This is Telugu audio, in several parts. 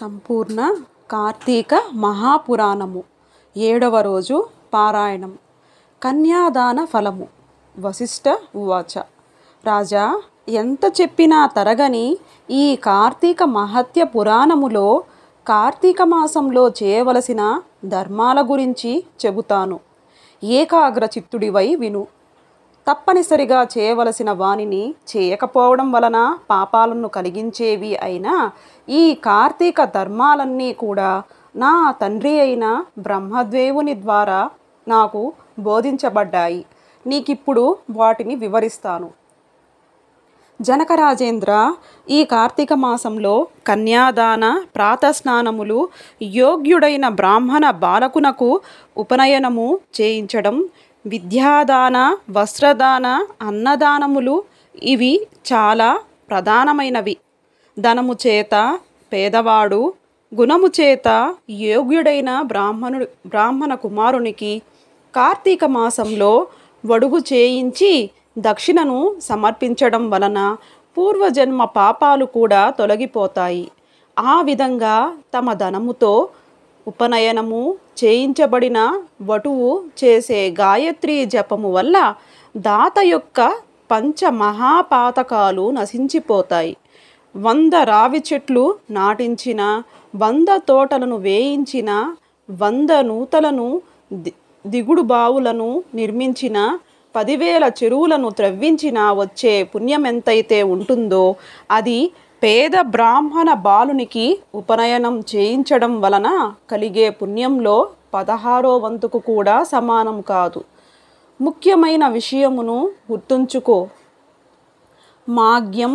సంపూర్ణ కార్తీక మహాపురాణము ఏడవ రోజు పారాయణం కన్యాదాన ఫలము వశిష్ట ఉవాచ రాజా ఎంత చెప్పినా తరగని ఈ కార్తీక మహత్య పురాణములో కార్తీక మాసంలో చేయవలసిన ధర్మాల గురించి చెబుతాను ఏకాగ్ర చిత్తుడివై విను తప్పనిసరిగా చేయవలసిన వానిని చేయకపోవడం వలన పాపాలను కలిగించేవి అయినా ఈ కార్తీక ధర్మాలన్నీ కూడా నా తండ్రి అయిన బ్రహ్మదేవుని ద్వారా నాకు బోధించబడ్డాయి నీకిప్పుడు వాటిని వివరిస్తాను జనకరాజేంద్ర ఈ కార్తీక మాసంలో కన్యాదాన ప్రాతస్నానములు యోగ్యుడైన బ్రాహ్మణ బాలకునకు ఉపనయనము చేయించడం విద్యాదాన వస్త్రదాన అన్నదానములు ఇవి చాలా ప్రధానమైనవి ధనము చేత పేదవాడు గుణము చేత యోగ్యుడైన బ్రాహ్మణుడు బ్రాహ్మణ కుమారునికి కార్తీక మాసంలో వడుగు చేయించి దక్షిణను సమర్పించడం వలన పూర్వజన్మ పాపాలు కూడా తొలగిపోతాయి ఆ విధంగా తమ ధనముతో ఉపనయనము చేయించబడిన వటువు చేసే గాయత్రి జపము వల్ల దాత యొక్క పంచ మహాపాతకాలు నశించిపోతాయి వంద రావి చెట్లు నాటించిన వంద తోటలను వేయించిన వంద నూతలను దిగుడు బావులను నిర్మించిన పదివేల చెరువులను త్రవ్వించినా వచ్చే పుణ్యం ఎంతైతే ఉంటుందో అది పేద బ్రాహ్మణ బాలునికి ఉపనయనం చేయించడం వలన కలిగే పుణ్యంలో పదహారో వంతుకు కూడా సమానం కాదు ముఖ్యమైన విషయమును గుర్తుంచుకో మాగ్యం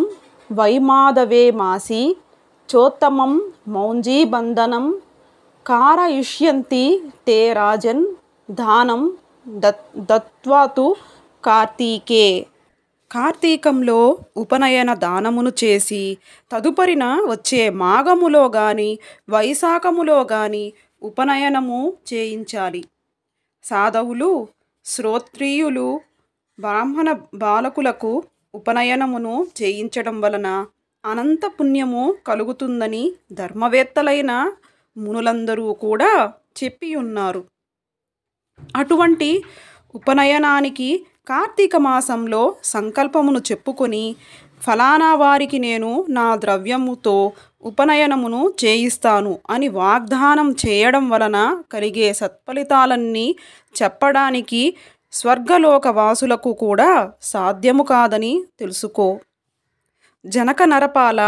వైమాదవే మాసి చోత్తమం మౌంజీబంధనం కారయుష్యంతి తే రాజన్ దానం దత్ దత్వాతు కార్తీకే కార్తీకంలో ఉపనయన దానమును చేసి తదుపరిన వచ్చే మాఘములో గాని వైశాఖములో గాని ఉపనయనము చేయించాలి సాధవులు శ్రోత్రియులు బ్రాహ్మణ బాలకులకు ఉపనయనమును చేయించడం వలన అనంత పుణ్యము కలుగుతుందని ధర్మవేత్తలైన మునులందరూ కూడా చెప్పి ఉన్నారు అటువంటి ఉపనయనానికి కార్తీక మాసంలో సంకల్పమును చెప్పుకొని ఫలానా వారికి నేను నా ద్రవ్యముతో ఉపనయనమును చేయిస్తాను అని వాగ్దానం చేయడం వలన కలిగే సత్ఫలితాలన్నీ చెప్పడానికి స్వర్గలోక వాసులకు కూడా సాధ్యము కాదని తెలుసుకో జనక నరపాల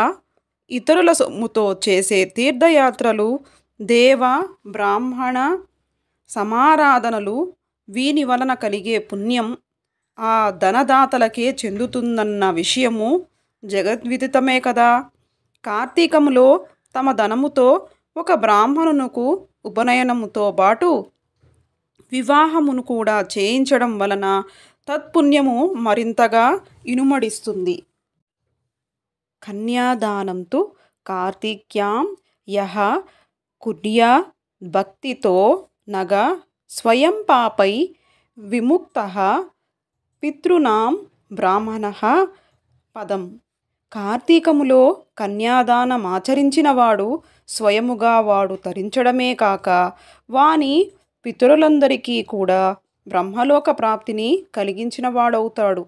ఇతరుల సొమ్ముతో చేసే తీర్థయాత్రలు దేవ బ్రాహ్మణ సమారాధనలు వీని వలన కలిగే పుణ్యం ఆ ధనదాతలకే చెందుతుందన్న విషయము జగద్విదితమే కదా కార్తీకములో తమ ధనముతో ఒక బ్రాహ్మణునకు ఉపనయనముతో పాటు వివాహమును కూడా చేయించడం వలన తత్పుణ్యము మరింతగా ఇనుమడిస్తుంది కన్యాదానంతో కార్తీక్యాం యహ కుడ్యా భక్తితో నగ స్వయం పాపై విముక్త పితృనాం బ్రాహ్మణ పదం కార్తీకములో కన్యాదానమాచరించినవాడు స్వయముగా వాడు తరించడమే కాక వాని పితరులందరికీ కూడా బ్రహ్మలోక ప్రాప్తిని కలిగించినవాడవుతాడు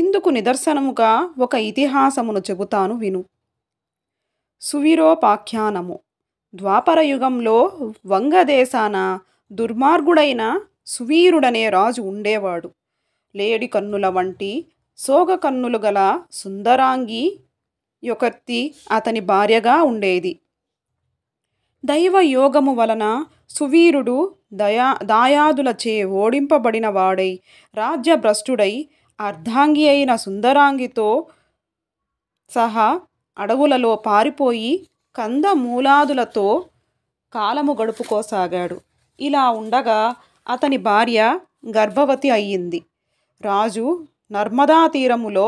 ఇందుకు నిదర్శనముగా ఒక ఇతిహాసమును చెబుతాను విను సువిరోపాఖ్యానము ద్వాపరయుగంలో వంగదేశాన దుర్మార్గుడైన సువీరుడనే రాజు ఉండేవాడు లేడి కన్నుల వంటి సోగ కన్నులు గల సుందరాంగి యొకర్తి అతని భార్యగా ఉండేది దైవ యోగము వలన సువీరుడు దయా దాయాదులచే ఓడింపబడిన వాడై రాజ్యభ్రష్టుడై అర్ధాంగి అయిన సుందరాంగితో సహా అడవులలో పారిపోయి కందమూలాదులతో కాలము గడుపుకోసాగాడు ఇలా ఉండగా అతని భార్య గర్భవతి అయ్యింది రాజు నర్మదా తీరములో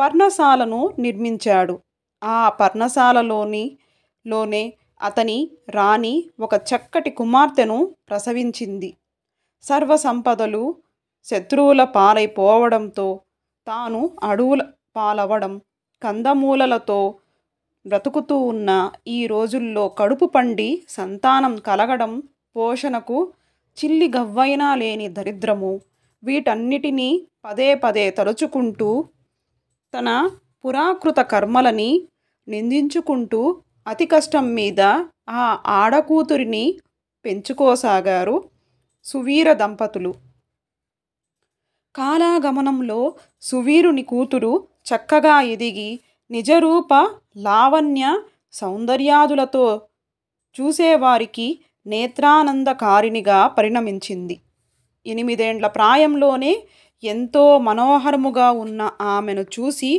పర్ణశాలను నిర్మించాడు ఆ పర్ణశాలలోని లోనే అతని రాణి ఒక చక్కటి కుమార్తెను ప్రసవించింది సర్వసంపదలు శత్రువుల పాలైపోవడంతో తాను అడవుల పాలవడం కందమూలలతో బ్రతుకుతూ ఉన్న ఈ రోజుల్లో కడుపు పండి సంతానం కలగడం పోషణకు చిల్లి గవ్వైనా లేని దరిద్రము వీటన్నిటినీ పదే పదే తలుచుకుంటూ తన పురాకృత కర్మలని నిందించుకుంటూ అతి కష్టం మీద ఆ ఆడకూతురిని పెంచుకోసాగారు సువీర దంపతులు కాలాగమనంలో సువీరుని కూతురు చక్కగా ఎదిగి నిజరూప లావణ్య సౌందర్యాదులతో చూసేవారికి నేత్రానందకారిణిగా పరిణమించింది ఎనిమిదేండ్ల ప్రాయంలోనే ఎంతో మనోహరముగా ఉన్న ఆమెను చూసి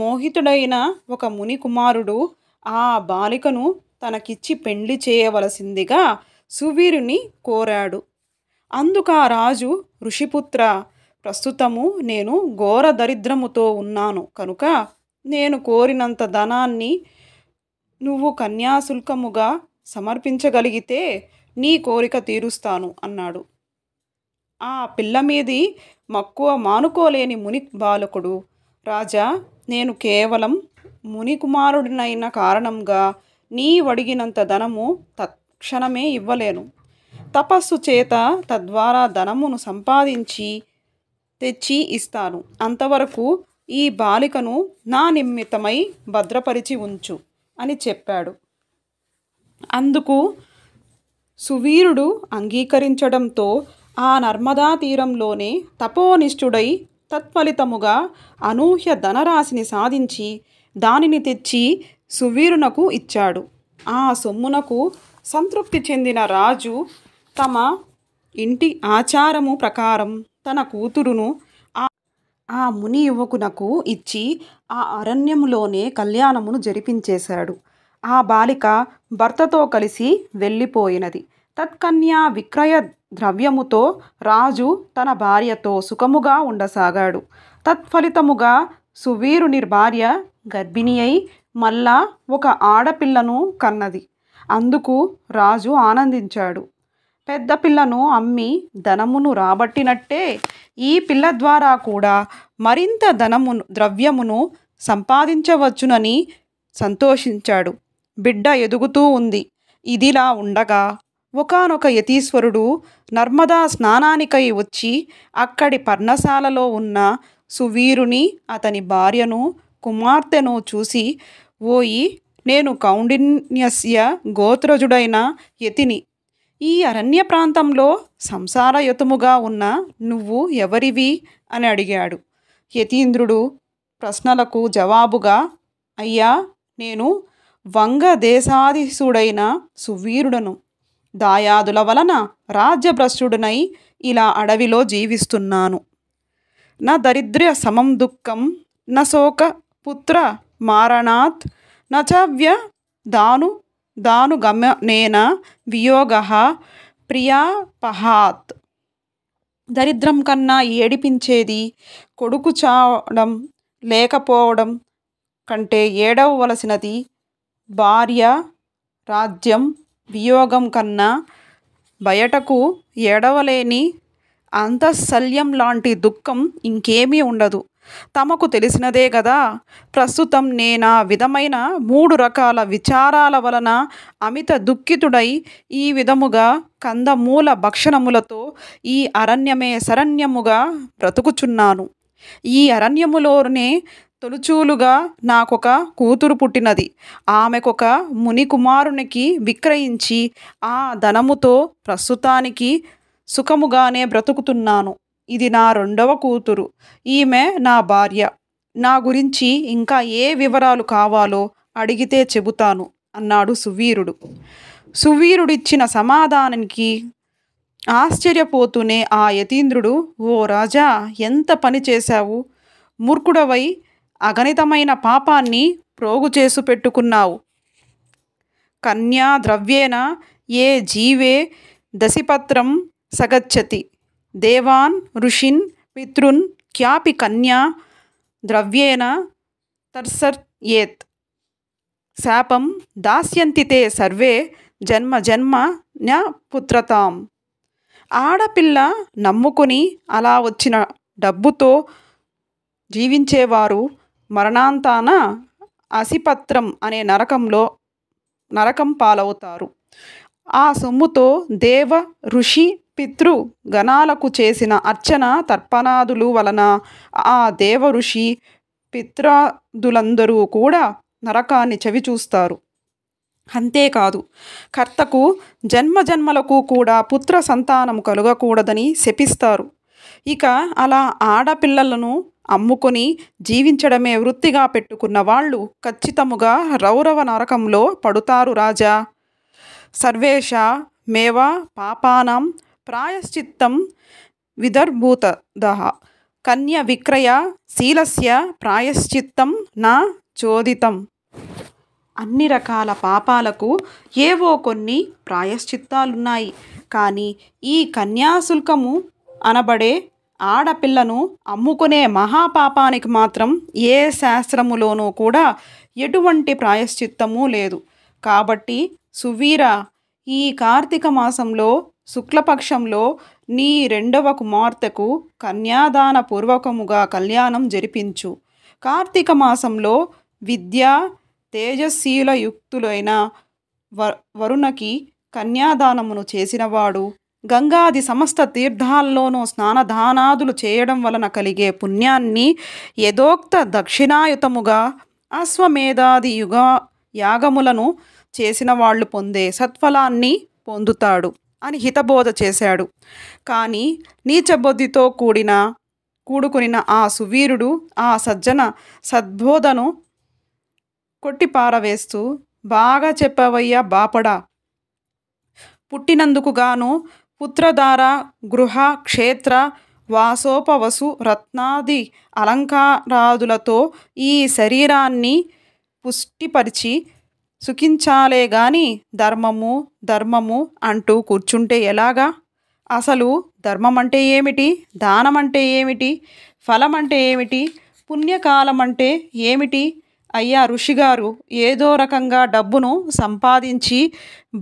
మోహితుడైన ఒక ముని కుమారుడు ఆ బాలికను తనకిచ్చి పెండ్లి చేయవలసిందిగా సువీరుని కోరాడు అందుక రాజు ఋషిపుత్ర ప్రస్తుతము నేను ఘోర దరిద్రముతో ఉన్నాను కనుక నేను కోరినంత ధనాన్ని నువ్వు కన్యాశుల్కముగా సమర్పించగలిగితే నీ కోరిక తీరుస్తాను అన్నాడు ఆ పిల్ల మీది మక్కువ మానుకోలేని ముని బాలకుడు రాజా నేను కేవలం ముని కుమారుడినైన కారణంగా వడిగినంత ధనము తక్షణమే ఇవ్వలేను తపస్సు చేత తద్వారా ధనమును సంపాదించి తెచ్చి ఇస్తాను అంతవరకు ఈ బాలికను నా నిమిత్తమై భద్రపరిచి ఉంచు అని చెప్పాడు అందుకు సువీరుడు అంగీకరించడంతో ఆ నర్మదా తీరంలోనే తపోనిష్ఠుడై తత్ఫలితముగా అనూహ్య ధనరాశిని సాధించి దానిని తెచ్చి సువీరునకు ఇచ్చాడు ఆ సొమ్మునకు సంతృప్తి చెందిన రాజు తమ ఇంటి ఆచారము ప్రకారం తన కూతురును ఆ ముని యువకునకు ఇచ్చి ఆ అరణ్యములోనే కళ్యాణమును జరిపించేశాడు ఆ బాలిక భర్తతో కలిసి వెళ్ళిపోయినది తత్కన్యా విక్రయ ద్రవ్యముతో రాజు తన భార్యతో సుఖముగా ఉండసాగాడు తత్ఫలితముగా సువీరుని భార్య గర్భిణి అయి మళ్ళా ఒక ఆడపిల్లను కన్నది అందుకు రాజు ఆనందించాడు పెద్ద పిల్లను అమ్మి ధనమును రాబట్టినట్టే ఈ పిల్ల ద్వారా కూడా మరింత ధనమును ద్రవ్యమును సంపాదించవచ్చునని సంతోషించాడు బిడ్డ ఎదుగుతూ ఉంది ఇదిలా ఉండగా ఒకనొక యతీశ్వరుడు నర్మదా స్నానానికై వచ్చి అక్కడి పర్ణశాలలో ఉన్న సువీరుని అతని భార్యను కుమార్తెను చూసి ఓయి నేను కౌండిన్యస్య గోత్రజుడైన యతిని ఈ అరణ్య ప్రాంతంలో సంసారయుతముగా ఉన్న నువ్వు ఎవరివి అని అడిగాడు యతీంద్రుడు ప్రశ్నలకు జవాబుగా అయ్యా నేను వంగ దేశాధీసుడైన సువీరుడను దాయాదుల వలన రాజ్యభ్రష్టుడునై ఇలా అడవిలో జీవిస్తున్నాను నా దరిద్ర సమం దుఃఖం నశోక శోక పుత్ర మారణాత్ నచవ్య దాను దాను నేన వియోగ ప్రియాపహాత్ దరిద్రం కన్నా ఏడిపించేది కొడుకు చావడం లేకపోవడం కంటే ఏడవలసినది భార్య రాజ్యం వియోగం కన్నా బయటకు ఏడవలేని అంతఃశల్యం లాంటి దుఃఖం ఇంకేమీ ఉండదు తమకు తెలిసినదే కదా ప్రస్తుతం నేనా విధమైన మూడు రకాల విచారాల వలన అమిత దుఃఖితుడై ఈ విధముగా కందమూల భక్షణములతో ఈ అరణ్యమే శరణ్యముగా బ్రతుకుచున్నాను ఈ అరణ్యములోనే తొలుచూలుగా నాకొక కూతురు పుట్టినది ఆమెకొక ముని కుమారునికి విక్రయించి ఆ ధనముతో ప్రస్తుతానికి సుఖముగానే బ్రతుకుతున్నాను ఇది నా రెండవ కూతురు ఈమె నా భార్య నా గురించి ఇంకా ఏ వివరాలు కావాలో అడిగితే చెబుతాను అన్నాడు సువీరుడు సువీరుడిచ్చిన సమాధానానికి ఆశ్చర్యపోతూనే ఆ యతీంద్రుడు ఓ రాజా ఎంత పని చేశావు మూర్ఖుడవై అగణితమైన పాపాన్ని ప్రోగు చేసు పెట్టుకున్నావు కన్యా ద్రవ్యేన ఏ జీవే దశిపత్రం సగచ్చతి దేవాన్ ఋషిన్ పితృన్ క్యాపి కన్యా ద్రవ్యేన తర్సర్ ఏత్ శాపం దాస్యంతితే సర్వే జన్మ జన్మ న పుత్రతాం ఆడపిల్ల నమ్ముకుని అలా వచ్చిన డబ్బుతో జీవించేవారు మరణాంతాన అసిపత్రం అనే నరకంలో నరకం పాలవుతారు ఆ సొమ్ముతో దేవ ఋషి పితృ గణాలకు చేసిన అర్చన తర్పణాదులు వలన ఆ దేవ ఋషి పిత్రాదులందరూ కూడా నరకాన్ని చవి చూస్తారు అంతేకాదు కర్తకు జన్మజన్మలకు కూడా పుత్ర సంతానం కలుగకూడదని శపిస్తారు ఇక అలా ఆడపిల్లలను అమ్ముకొని జీవించడమే వృత్తిగా పెట్టుకున్న వాళ్ళు ఖచ్చితముగా రౌరవ నరకంలో పడుతారు రాజా సర్వేష మేవా పాపానం ప్రాయశ్చిత్తం విదర్భూత కన్య విక్రయ శీలస్య ప్రాయశ్చిత్తం నా చోదితం అన్ని రకాల పాపాలకు ఏవో కొన్ని ప్రాయశ్చిత్తాలున్నాయి కానీ ఈ కన్యాశుల్కము అనబడే ఆడపిల్లను అమ్ముకునే మహాపాపానికి మాత్రం ఏ శాస్త్రములోనూ కూడా ఎటువంటి ప్రాయశ్చిత్తము లేదు కాబట్టి సువీర ఈ కార్తీక మాసంలో శుక్లపక్షంలో నీ రెండవ కుమార్తెకు కన్యాదాన పూర్వకముగా కళ్యాణం జరిపించు కార్తీక మాసంలో విద్య తేజశీల యుక్తులైన వ వరుణకి కన్యాదానమును చేసినవాడు గంగాది సమస్త తీర్థాల్లోనూ స్నానధానాదులు చేయడం వలన కలిగే పుణ్యాన్ని యథోక్త దక్షిణాయుతముగా అశ్వమేధాది యుగ యాగములను చేసిన వాళ్ళు పొందే సత్ఫలాన్ని పొందుతాడు అని హితబోధ చేశాడు కానీ నీచబొద్దితో కూడిన కూడుకునిన ఆ సువీరుడు ఆ సజ్జన సద్బోధను కొట్టిపారవేస్తూ బాగా చెప్పవయ్యా బాపడా పుట్టినందుకుగాను పుత్రధార గృహ క్షేత్ర వాసోపవసు రత్నాది అలంకారాదులతో ఈ శరీరాన్ని పుష్టిపరిచి సుఖించాలే గాని ధర్మము ధర్మము అంటూ కూర్చుంటే ఎలాగా అసలు ధర్మం అంటే ఏమిటి దానం అంటే ఏమిటి ఫలం అంటే ఏమిటి పుణ్యకాలం అంటే ఏమిటి అయ్యా ఋషిగారు ఏదో రకంగా డబ్బును సంపాదించి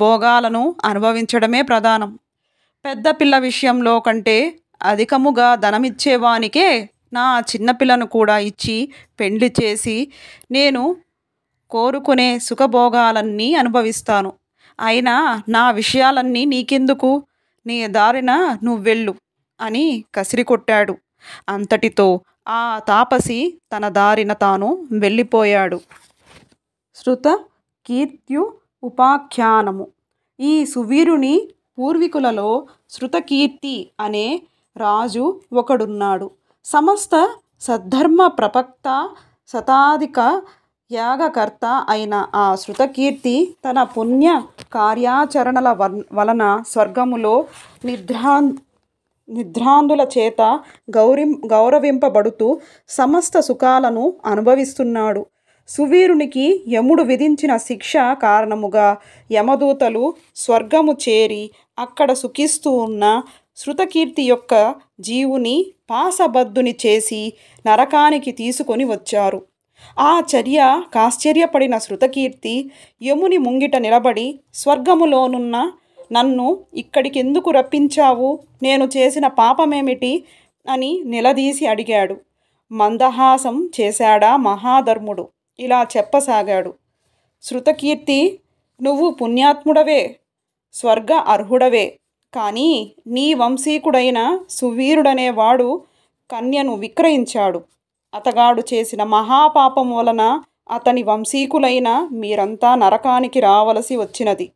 భోగాలను అనుభవించడమే ప్రధానం పెద్ద పిల్ల విషయంలో కంటే అధికముగా ధనమిచ్చేవానికే నా చిన్నపిల్లను కూడా ఇచ్చి పెండ్లి చేసి నేను కోరుకునే సుఖభోగాలన్నీ అనుభవిస్తాను అయినా నా విషయాలన్నీ నీకెందుకు నీ దారిన నువ్వెళ్ళు అని కసిరి కొట్టాడు అంతటితో ఆ తాపసి తన దారిన తాను వెళ్ళిపోయాడు శృత కీర్త్యు ఉపాఖ్యానము ఈ సువీరుని పూర్వీకులలో శృతకీర్తి అనే రాజు ఒకడున్నాడు సమస్త సద్ధర్మ ప్రపక్త శతాధిక యాగకర్త అయిన ఆ శృతకీర్తి తన పుణ్య కార్యాచరణల వలన స్వర్గములో నిద్రా నిద్రాంధుల చేత గౌరిం గౌరవింపబడుతూ సమస్త సుఖాలను అనుభవిస్తున్నాడు సువీరునికి యముడు విధించిన శిక్ష కారణముగా యమదూతలు స్వర్గము చేరి అక్కడ సుఖిస్తూ ఉన్న శృతకీర్తి యొక్క జీవుని పాసబద్దుని చేసి నరకానికి తీసుకొని వచ్చారు ఆ చర్య కాశ్చర్యపడిన శృతకీర్తి యముని ముంగిట నిలబడి స్వర్గములోనున్న నన్ను ఇక్కడికెందుకు రప్పించావు నేను చేసిన పాపమేమిటి అని నిలదీసి అడిగాడు మందహాసం చేశాడా మహాధర్ముడు ఇలా చెప్పసాగాడు శృతకీర్తి నువ్వు పుణ్యాత్ముడవే స్వర్గ అర్హుడవే కానీ నీ వంశీకుడైన సువీరుడనేవాడు కన్యను విక్రయించాడు అతగాడు చేసిన మహాపాపం వలన అతని వంశీకులైన మీరంతా నరకానికి రావలసి వచ్చినది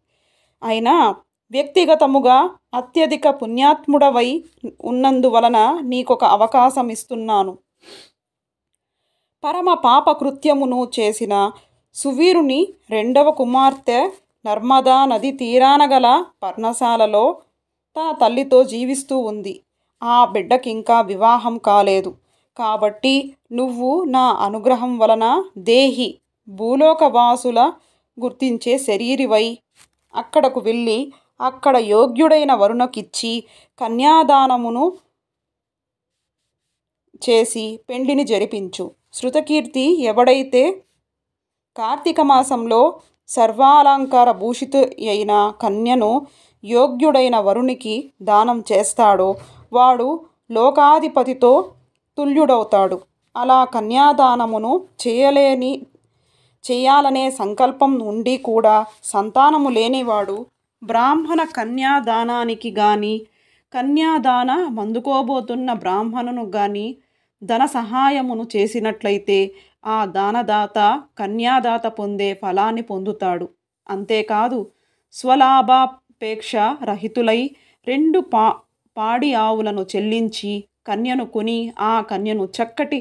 అయినా వ్యక్తిగతముగా అత్యధిక పుణ్యాత్ముడవై ఉన్నందువలన నీకొక అవకాశం ఇస్తున్నాను పరమ పాప కృత్యమును చేసిన సువీరుని రెండవ కుమార్తె నర్మదా నది తీరాన గల పర్ణశాలలో తన తల్లితో జీవిస్తూ ఉంది ఆ బిడ్డకింకా వివాహం కాలేదు కాబట్టి నువ్వు నా అనుగ్రహం వలన దేహి భూలోకవాసుల గుర్తించే శరీరివై అక్కడకు వెళ్ళి అక్కడ యోగ్యుడైన వరుణకిచ్చి కన్యాదానమును చేసి పెండిని జరిపించు శృతకీర్తి ఎవడైతే కార్తీక మాసంలో సర్వాలంకార భూషిత అయిన కన్యను యోగ్యుడైన వరునికి దానం చేస్తాడో వాడు లోకాధిపతితో తుల్యుడవుతాడు అలా కన్యాదానమును చేయలేని చేయాలనే సంకల్పం నుండి కూడా సంతానము లేనివాడు బ్రాహ్మణ కన్యాదానానికి కానీ కన్యాదాన మందుకోబోతున్న బ్రాహ్మణును కానీ ధన సహాయమును చేసినట్లయితే ఆ దానదాత కన్యాదాత పొందే ఫలాన్ని పొందుతాడు అంతేకాదు స్వలాభాపేక్ష రహితులై రెండు పా పాడి ఆవులను చెల్లించి కన్యను కొని ఆ కన్యను చక్కటి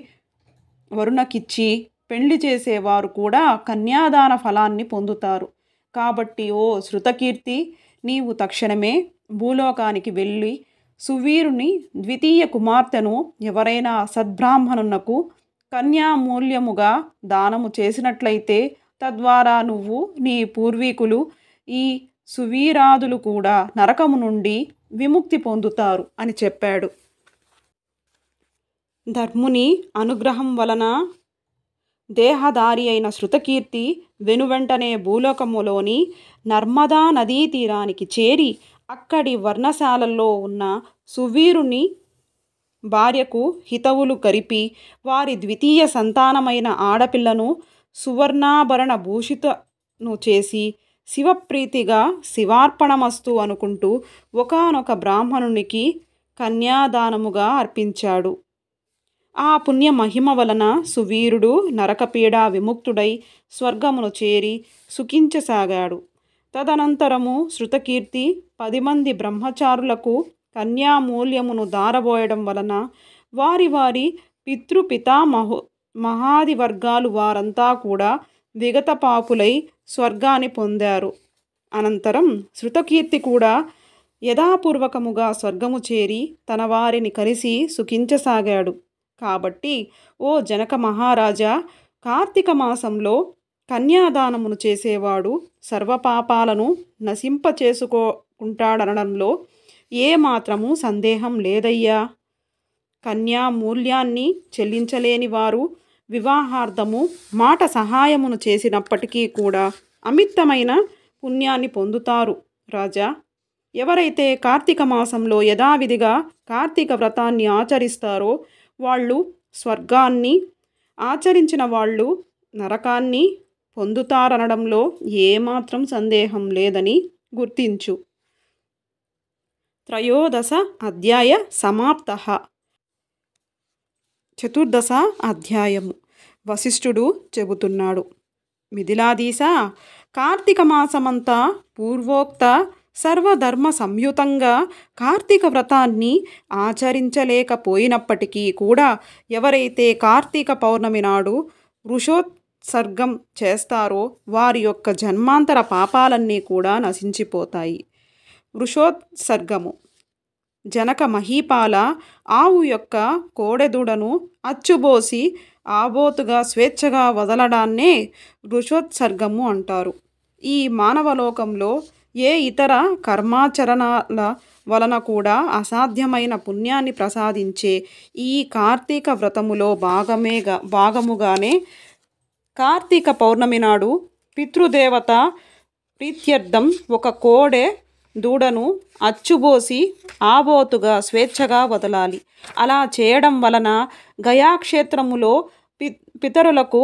వరుణకిచ్చి పెళ్లి చేసేవారు కూడా కన్యాదాన ఫలాన్ని పొందుతారు కాబట్టి ఓ శృతకీర్తి నీవు తక్షణమే భూలోకానికి వెళ్ళి సువీరుని ద్వితీయ కుమార్తెను ఎవరైనా సద్బ్రాహ్మణునకు కన్యామూల్యముగా దానము చేసినట్లయితే తద్వారా నువ్వు నీ పూర్వీకులు ఈ సువీరాదులు కూడా నరకము నుండి విముక్తి పొందుతారు అని చెప్పాడు ధర్ముని అనుగ్రహం వలన దేహదారి అయిన శృతకీర్తి వెనువెంటనే భూలోకములోని నర్మదా నదీ తీరానికి చేరి అక్కడి వర్ణశాలల్లో ఉన్న సువీరుని భార్యకు హితవులు కరిపి వారి ద్వితీయ సంతానమైన ఆడపిల్లను సువర్ణాభరణ భూషితను చేసి శివప్రీతిగా శివార్పణమస్తు అనుకుంటూ ఒకనొక బ్రాహ్మణునికి కన్యాదానముగా అర్పించాడు ఆ పుణ్య మహిమ వలన సువీరుడు నరకపీడ విముక్తుడై స్వర్గమును చేరి సుఖించసాగాడు తదనంతరము శృతకీర్తి పది మంది బ్రహ్మచారులకు కన్యామూల్యమును దారబోయడం వలన వారి వారి పితృపితామహో మహాది వర్గాలు వారంతా కూడా పాపులై స్వర్గాన్ని పొందారు అనంతరం శృతకీర్తి కూడా యథాపూర్వకముగా స్వర్గము చేరి తన వారిని కలిసి సుఖించసాగాడు కాబట్టి ఓ జనక మహారాజా కార్తీక మాసంలో కన్యాదానమును చేసేవాడు సర్వపాపాలను నశింపచేసుకోకుంటాడనడంలో ఏ మాత్రము సందేహం లేదయ్యా కన్యా మూల్యాన్ని చెల్లించలేని వారు వివాహార్థము మాట సహాయమును చేసినప్పటికీ కూడా అమిత్తమైన పుణ్యాన్ని పొందుతారు రాజా ఎవరైతే కార్తీక మాసంలో యథావిధిగా కార్తీక వ్రతాన్ని ఆచరిస్తారో వాళ్ళు స్వర్గాన్ని ఆచరించిన వాళ్ళు నరకాన్ని పొందుతారనడంలో ఏమాత్రం సందేహం లేదని గుర్తించు త్రయోదశ అధ్యాయ సమాప్త చతుర్దశ అధ్యాయము వశిష్ఠుడు చెబుతున్నాడు మిథిలాదీశ కార్తీక మాసమంతా పూర్వోక్త సర్వధర్మ సంయుతంగా కార్తీక వ్రతాన్ని ఆచరించలేకపోయినప్పటికీ కూడా ఎవరైతే కార్తీక పౌర్ణమి నాడు వృషోత్సర్గం చేస్తారో వారి యొక్క జన్మాంతర పాపాలన్నీ కూడా నశించిపోతాయి వృషోత్సర్గము జనక మహీపాల ఆవు యొక్క కోడెదూడను అచ్చుబోసి ఆబోతుగా స్వేచ్ఛగా వదలడాన్నే వృషోత్సర్గము అంటారు ఈ మానవలోకంలో ఏ ఇతర కర్మాచరణల వలన కూడా అసాధ్యమైన పుణ్యాన్ని ప్రసాదించే ఈ కార్తీక వ్రతములో భాగమేగా భాగముగానే కార్తీక పౌర్ణమి నాడు పితృదేవత ప్రీత్యర్థం ఒక కోడె దూడను అచ్చుబోసి ఆబోతుగా స్వేచ్ఛగా వదలాలి అలా చేయడం వలన గయాక్షేత్రములో పి పితరులకు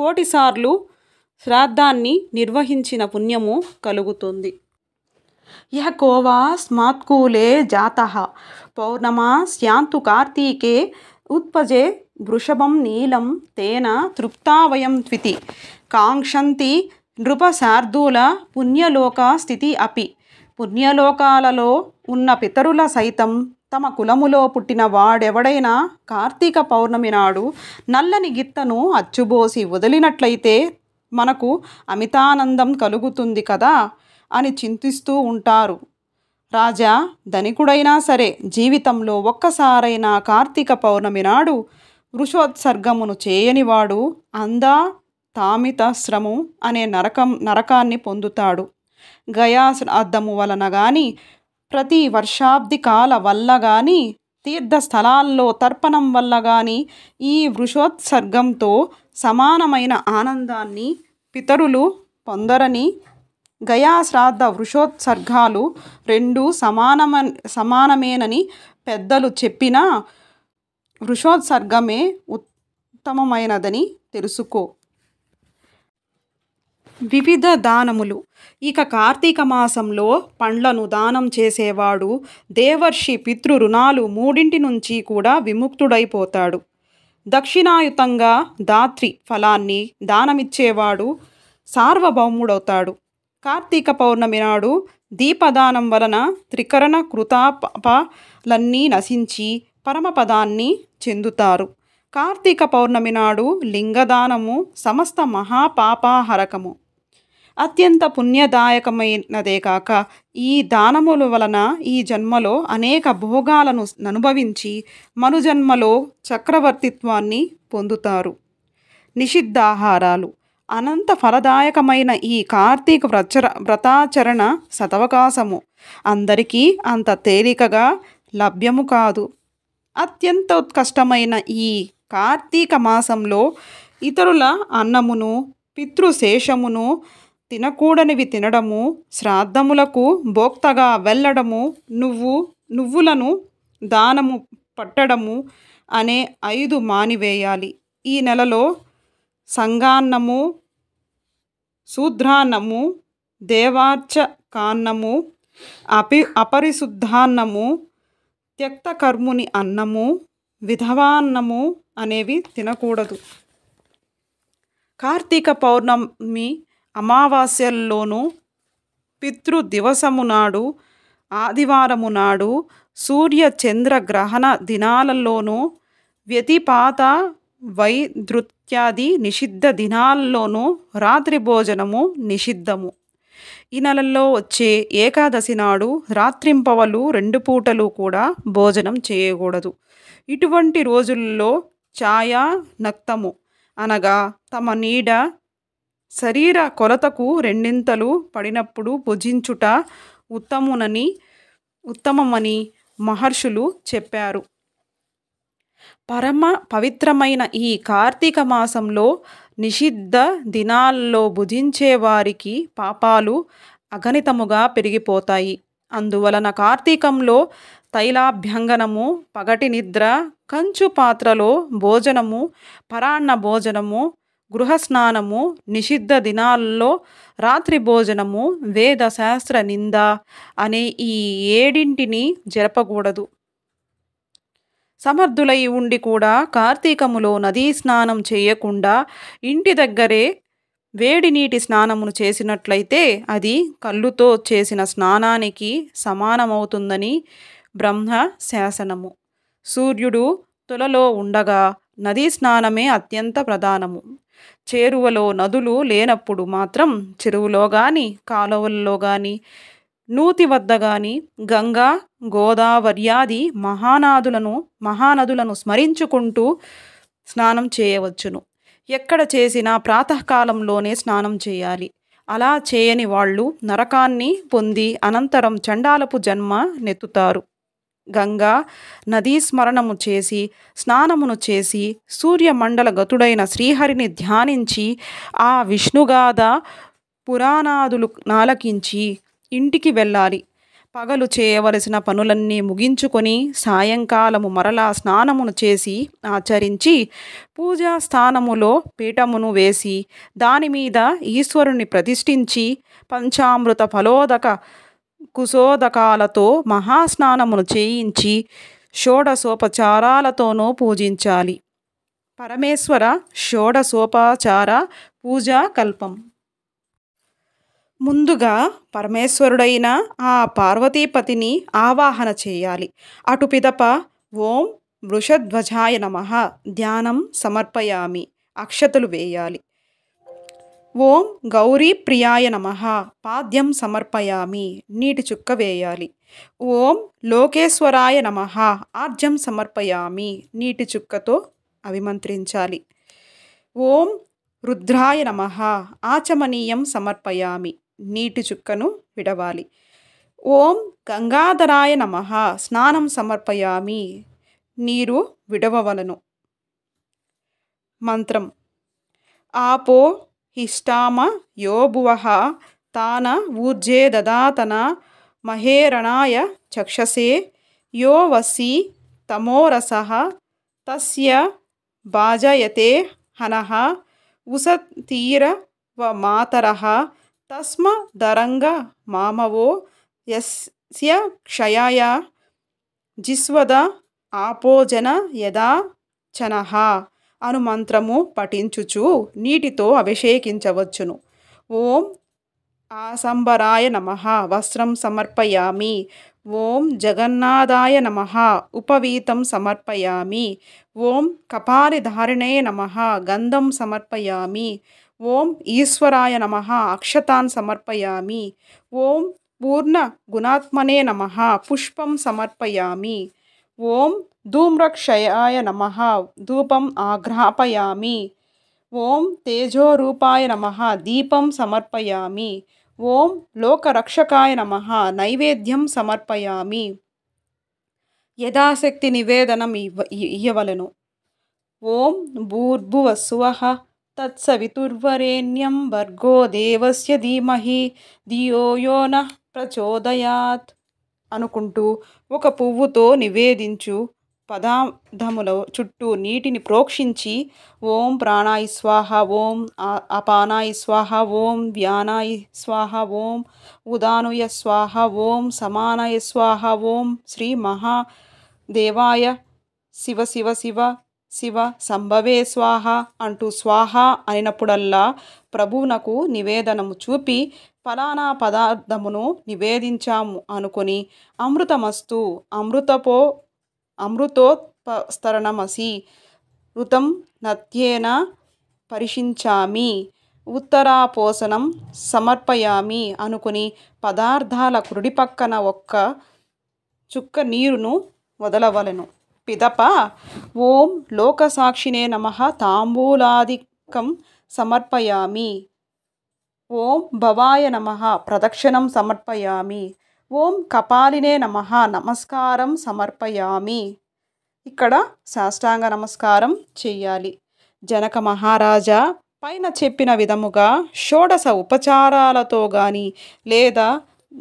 కోటిసార్లు శ్రాద్ధాన్ని నిర్వహించిన పుణ్యము కలుగుతుంది యహ కోవా స్మాత్కూలే జాత పౌర్ణమా శాంతు కార్తీకే ఉత్పజే వృషభం నీలం తేన తృప్తావయం త్వితి కాంక్షంతి నృపశార్దూల పుణ్యలోక స్థితి అపి పుణ్యలోకాలలో ఉన్న పితరుల సైతం తమ కులములో పుట్టిన వాడెవడైనా కార్తీక పౌర్ణమి నాడు నల్లని గిత్తను అచ్చుబోసి వదిలినట్లయితే మనకు అమితానందం కలుగుతుంది కదా అని చింతిస్తూ ఉంటారు రాజా ధనికుడైనా సరే జీవితంలో ఒక్కసారైనా కార్తీక పౌర్ణమి నాడు వృషోత్సర్గమును చేయనివాడు అందా తామితాశ్రము అనే నరకం నరకాన్ని పొందుతాడు గయా వలన కానీ ప్రతి వర్షాబ్ది కాల వల్ల కానీ తీర్థస్థలాల్లో తర్పణం వల్ల కానీ ఈ వృషోత్సర్గంతో సమానమైన ఆనందాన్ని పితరులు పొందరని గయాశ్రాద్ధ వృషోత్సర్గాలు రెండు సమానమ సమానమేనని పెద్దలు చెప్పినా వృషోత్సర్గమే ఉత్తమమైనదని తెలుసుకో వివిధ దానములు ఇక కార్తీక మాసంలో పండ్లను దానం చేసేవాడు దేవర్షి పితృ రుణాలు మూడింటి నుంచి కూడా విముక్తుడైపోతాడు దక్షిణాయుతంగా దాత్రి ఫలాన్ని దానమిచ్చేవాడు సార్వభౌముడవుతాడు కార్తీక పౌర్ణమి నాడు దీపదానం వలన త్రికరణ కృతాపాలన్నీ నశించి పరమపదాన్ని చెందుతారు కార్తీక పౌర్ణమి నాడు లింగదానము సమస్త మహాపాపాహరకము అత్యంత పుణ్యదాయకమైనదే కాక ఈ దానముల వలన ఈ జన్మలో అనేక భోగాలను అనుభవించి మనుజన్మలో చక్రవర్తిత్వాన్ని పొందుతారు నిషిద్ధాహారాలు అనంత ఫలదాయకమైన ఈ కార్తీక వ్రచర వ్రతాచరణ సతవకాశము అందరికీ అంత తేలికగా లభ్యము కాదు అత్యంత ఉత్కష్టమైన ఈ కార్తీక మాసంలో ఇతరుల అన్నమును పితృశేషమును తినకూడనివి తినడము శ్రాద్ధములకు భోక్తగా వెళ్ళడము నువ్వు నువ్వులను దానము పట్టడము అనే ఐదు మానివేయాలి ఈ నెలలో సంగాన్నము శూద్రాన్నము కాన్నము అపి అపరిశుద్ధాన్నము త్యక్తకర్ముని అన్నము విధవాన్నము అనేవి తినకూడదు కార్తీక పౌర్ణమి అమావాస్యల్లోనూ పితృ దివసము నాడు ఆదివారము నాడు సూర్య చంద్ర గ్రహణ దినాలలోనూ వ్యతిపాత వైదృత్యాది నిషిద్ధ దినాల్లోనూ రాత్రి భోజనము నిషిద్ధము ఈ నెలల్లో వచ్చే ఏకాదశి నాడు రాత్రింపవలు రెండు పూటలు కూడా భోజనం చేయకూడదు ఇటువంటి రోజుల్లో ఛాయా నక్తము అనగా తమ నీడ శరీర కొలతకు రెండింతలు పడినప్పుడు భుజించుట ఉత్తమునని ఉత్తమమని మహర్షులు చెప్పారు పరమ పవిత్రమైన ఈ కార్తీక మాసంలో నిషిద్ధ దినాల్లో భుజించే వారికి పాపాలు అగణితముగా పెరిగిపోతాయి అందువలన కార్తీకంలో తైలాభ్యంగనము పగటి నిద్ర కంచు పాత్రలో భోజనము పరాన్న భోజనము గృహస్నానము నిషిద్ధ దినాల్లో రాత్రి భోజనము వేద శాస్త్ర నింద అనే ఈ ఏడింటిని జరపకూడదు సమర్థులై ఉండి కూడా కార్తీకములో నదీ స్నానం చేయకుండా ఇంటి దగ్గరే వేడి నీటి స్నానమును చేసినట్లయితే అది కళ్ళుతో చేసిన స్నానానికి సమానమవుతుందని బ్రహ్మ శాసనము సూర్యుడు తులలో ఉండగా నదీ స్నానమే అత్యంత ప్రధానము చేరువలో నదులు లేనప్పుడు మాత్రం చెరువులో కానీ కాలువల్లో కానీ నూతి వద్ద గాని గంగా గోదావర్యాది మహానాదులను మహానదులను స్మరించుకుంటూ స్నానం చేయవచ్చును ఎక్కడ చేసినా ప్రాతకాలంలోనే స్నానం చేయాలి అలా చేయని వాళ్ళు నరకాన్ని పొంది అనంతరం చండాలపు జన్మ నెత్తుతారు గంగా నదీ స్మరణము చేసి స్నానమును చేసి సూర్యమండల గతుడైన శ్రీహరిని ధ్యానించి ఆ విష్ణుగాథ పురాణాదులు నాలకించి ఇంటికి వెళ్ళాలి పగలు చేయవలసిన పనులన్నీ ముగించుకొని సాయంకాలము మరలా స్నానమును చేసి ఆచరించి పూజా స్థానములో పీఠమును వేసి దానిమీద ఈశ్వరుని ప్రతిష్ఠించి పంచామృత ఫలోదక కుశోదకాలతో మహాస్నానమును చేయించి షోడసోపచారాలతోనూ పూజించాలి పరమేశ్వర షోడసోపచార పూజా కల్పం ముందుగా పరమేశ్వరుడైన ఆ పార్వతీపతిని ఆవాహన చేయాలి అటు పిదప ఓం వృషధ్వజాయ నమ ధ్యానం సమర్పయామి అక్షతలు వేయాలి ఓం గౌరీ ప్రియాయ నమ పాద్యం సమర్పయామి నీటి చుక్క వేయాలి ఓం లోకేశ్వరాయ నమ ఆర్జం సమర్పయామి నీటి చుక్కతో అభిమంత్రించాలి ఓం రుద్రాయ నమ ఆచమనీయం సమర్పయామి నీటి చుక్కను విడవాలి ఓం గంగాధరాయ నమ స్నానం సమర్పయామి నీరు విడవవలను మంత్రం ఆపో किष्ठाम योबुवः तान ऊर्जे ददातना महेरणाय चक्षसे यो वसि तमोरसः तस्य भाजयते हनः उसतीरवमातरः तस्मदरङ्गमामवो यस्य क्षयया जिस्वद आपोजन यदा चनः అను మంత్రము పఠించుచు నీటితో అభిషేకించవచ్చును ఓం ఆసంబరాయ నమ వస్త్రం సమర్పయామి ఓం జగన్నాథాయ నమ ఉపవీతం సమర్పయామి ఓం కపాలిధారిణే నమ గంధం సమర్పయామి ఓం ఈశ్వరాయ నమ అక్షతాన్ సమర్పయామి ఓం పూర్ణ గుణాత్మనే నమ పుష్పం సమర్పయామి ఓం ధూమ్రక్షయాయ నమ ధూపం ఆఘ్రాపయామి ఓం తేజోరూపాయ నమ దీపం సమర్పయామి ఓం లోకరక్షకాయ నమ నైవేద్యం సమర్పయామి యథాశక్తి నివేదనం ఇవ్వ ఇయ్యవలను ఓం భూర్భువస్వ తత్సవితుర్వరేణ్యం భర్గో దేవస్ ధీమహి ధియోయో యో ప్రచోదయాత్ అనుకుంటూ ఒక పువ్వుతో నివేదించు పదార్థముల చుట్టూ నీటిని ప్రోక్షించి ఓం ప్రాణాయ స్వాహ ఓం అపానాయ స్వాహ ఓం వ్యానాయ స్వాహ ఓం ఉదానుయ స్వాహ ఓం సమానాయ స్వాహ ఓం శ్రీ మహాదేవాయ శివ శివ శివ శివ సంభవే స్వాహ అంటూ స్వాహ అనినప్పుడల్లా ప్రభువునకు నివేదనము చూపి ఫలానా పదార్థమును నివేదించాము అనుకుని అమృతమస్తు అమృతపో అమృతోత్పస్తరణమసి ఋతం నత్యేన పరిషించామి ఉత్తరాపోసనం సమర్పయామి అనుకుని పదార్థాల కుడి పక్కన ఒక్క చుక్క నీరును వదలవలను పిదప ఓం లోకసాక్షినే నమ తాంబూలాదికం సమర్పయామి ఓం భవాయ నమ ప్రదక్షిణం సమర్పయామి ఓం కపాలినే నమ నమస్కారం సమర్పయామి ఇక్కడ సాష్టాంగ నమస్కారం చేయాలి జనక మహారాజా పైన చెప్పిన విధముగా షోడశ ఉపచారాలతో గాని లేదా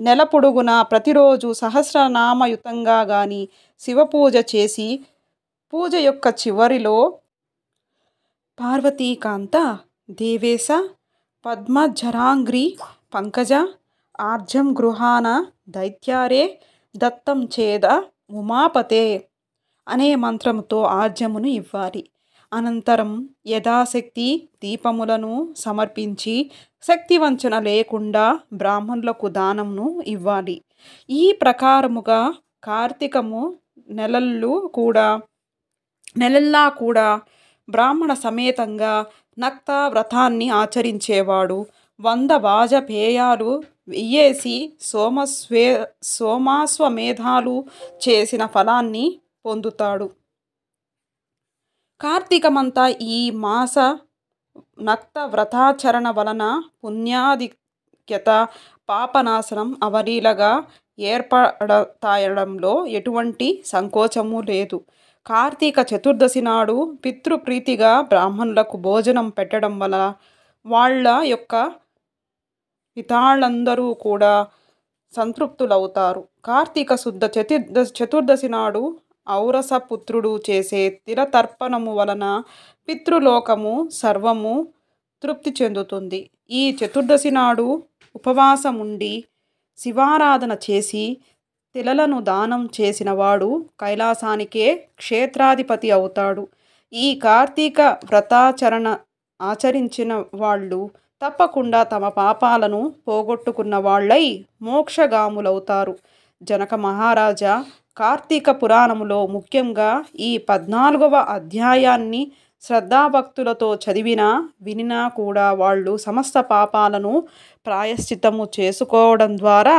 నెల పొడుగున ప్రతిరోజు సహస్రనామయుతంగా కానీ శివపూజ చేసి పూజ యొక్క చివరిలో పార్వతీకాంత దేవేశ పద్మజరాంగ్రి పంకజ ఆర్జం గృహాన దైత్యారే దత్తం చేద ఉమాపతే అనే మంత్రముతో ఆర్జమును ఇవ్వాలి అనంతరం యథాశక్తి దీపములను సమర్పించి శక్తివంచన లేకుండా బ్రాహ్మణులకు దానమును ఇవ్వాలి ఈ ప్రకారముగా కార్తీకము నెలల్లో కూడా నెలల్లా కూడా బ్రాహ్మణ సమేతంగా నక్త వ్రతాన్ని ఆచరించేవాడు వంద వాజపేయాలు వెయ్యేసి సోమస్వే సోమాస్వమేధాలు చేసిన ఫలాన్ని పొందుతాడు కార్తీకమంతా ఈ మాస నక్త వ్రతాచరణ వలన పుణ్యాధిక్యత పాపనాశనం అవరీలగా ఏర్పడతాయడంలో ఎటువంటి సంకోచము లేదు కార్తీక చతుర్దశి నాడు పితృప్రీతిగా బ్రాహ్మణులకు భోజనం పెట్టడం వల్ల వాళ్ళ యొక్క హితాళ్ళందరూ కూడా సంతృప్తులవుతారు కార్తీక శుద్ధ చతుర్ద చతుర్దశి నాడు ఔరస పుత్రుడు చేసే తిరతర్పణము వలన పితృలోకము సర్వము తృప్తి చెందుతుంది ఈ చతుర్దశి నాడు ఉపవాసముండి శివారాధన చేసి తిలలను దానం చేసినవాడు కైలాసానికే క్షేత్రాధిపతి అవుతాడు ఈ కార్తీక వ్రతాచరణ ఆచరించిన వాళ్ళు తప్పకుండా తమ పాపాలను పోగొట్టుకున్న వాళ్ళై మోక్షగాములవుతారు జనక మహారాజా కార్తీక పురాణములో ముఖ్యంగా ఈ పద్నాలుగవ అధ్యాయాన్ని శ్రద్ధాభక్తులతో చదివినా వినినా కూడా వాళ్ళు సమస్త పాపాలను ప్రాయశ్చితము చేసుకోవడం ద్వారా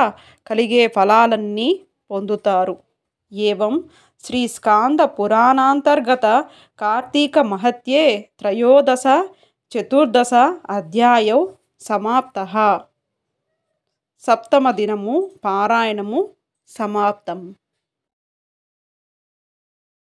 కలిగే ఫలాలన్నీ పొందుతారు ఏవం శ్రీ స్కాంద పురాణాంతర్గత కార్తీక మహత్యే త్రయోదశ చతుర్దశ అధ్యాయౌ సమాప్త సప్తమ దినము పారాయణము సమాప్తం